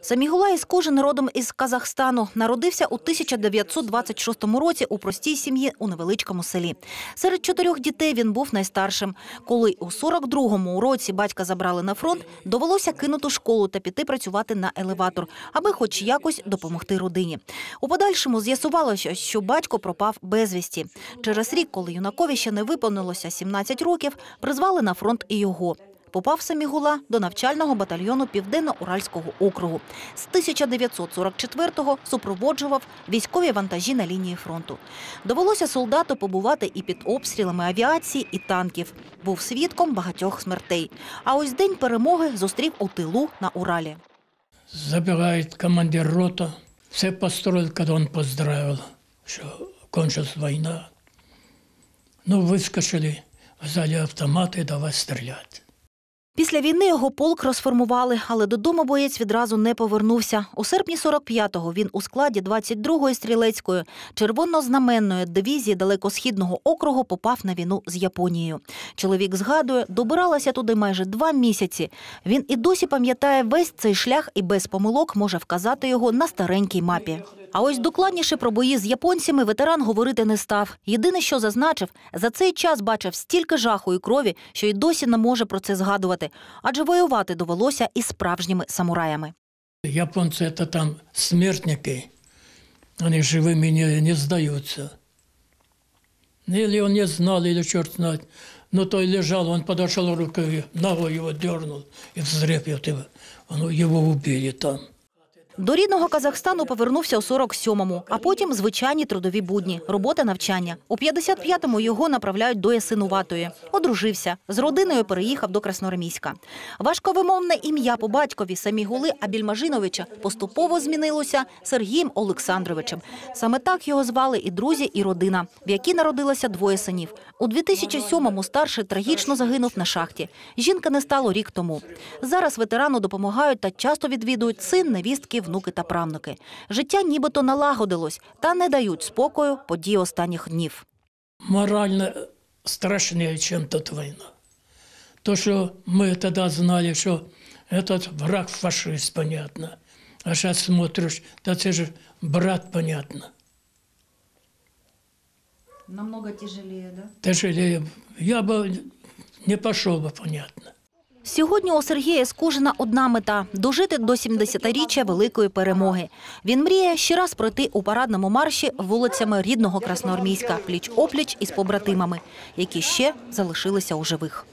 Самігулаїс Кожин родом із Казахстану. Народився у 1926 році у простій сім'ї у невеличкому селі. Серед чотирьох дітей він був найстаршим. Коли у 42-му році батька забрали на фронт, довелося кинути школу та піти працювати на елеватор, аби хоч якось допомогти родині. У подальшому з'ясувалося, що батько пропав безвісті. Через рік, коли юнакові ще не виповнилося 17 років, призвали на фронт і його попав Самігула до навчального батальйону Південно-Уральського округу. З 1944-го супроводжував військові вантажі на лінії фронту. Довелося солдату побувати і під обстрілами авіації, і танків. Був свідком багатьох смертей. А ось день перемоги зустрів у тилу на Уралі. Забирають командир рота, все построїв, коли він поздравив, що кончилась війна. Ну, вискочили в залі автомати, давай стріляти. Після війни його полк розформували, але додому боєць відразу не повернувся. У серпні 45-го він у складі 22-ї стрілецької червоно-знаменної дивізії далекосхідного округу попав на війну з Японією. Чоловік згадує, добиралася туди майже два місяці. Він і досі пам'ятає весь цей шлях і без помилок може вказати його на старенькій мапі. А ось докладніше про бої з японцями ветеран говорити не став. Єдине, що зазначив, за цей час бачив стільки жаху і крові, що й досі не може про це згадувати, адже воювати довелося із справжніми самураями. Японці це там смертники, вони живими не, не здаються. Или он не знал, или черт знает. Но той лежав, він подошел рукою, ногой його дернув і взрепил его. Ну, его там. До рідного Казахстану повернувся у 47-му, а потім звичайні трудові будні, робота, навчання. У 55-му його направляють до Ясинуватої. Одружився з родиною. Переїхав до Красноармійська. Важковимовне ім'я по батькові Самігули Абільмажиновича поступово змінилося Сергієм Олександровичем. Саме так його звали і друзі, і родина, в якій народилося двоє синів. У 2007-му старший трагічно загинув на шахті. Жінка не стало рік тому. Зараз ветерану допомагають та часто відвідують син невістки внуки та правнуки. Життя нібито налагодилось та не дають спокою події останніх днів. Морально страшне, ніж тут війна. То, що ми тоді знали, що этот враг фашист, понятно. А зараз смотришь, да це ж брат, понятно. Намного тяжелее, да? Тяжелее. Я б не пішов, понятно. Сьогодні у Сергія Скужина одна мета дожити до 70-річчя великої перемоги. Він мріє ще раз пройти у парадному марші вулицями рідного Красноармійська, пліч опліч із побратимами, які ще залишилися у живих.